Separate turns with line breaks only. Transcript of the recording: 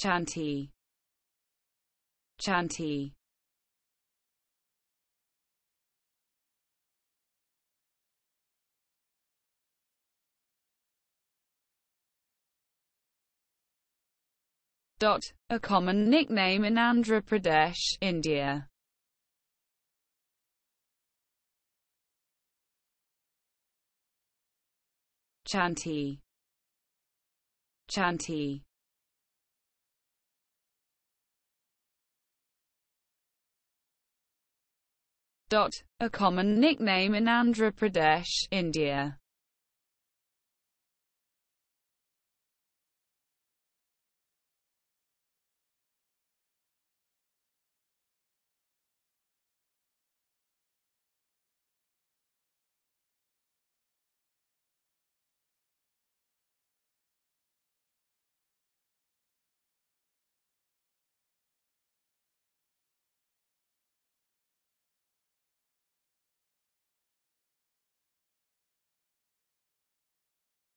Chanti. Chanti. Dot, a common nickname in Andhra Pradesh, India. Chanti. Chanti. A common nickname in Andhra Pradesh, India.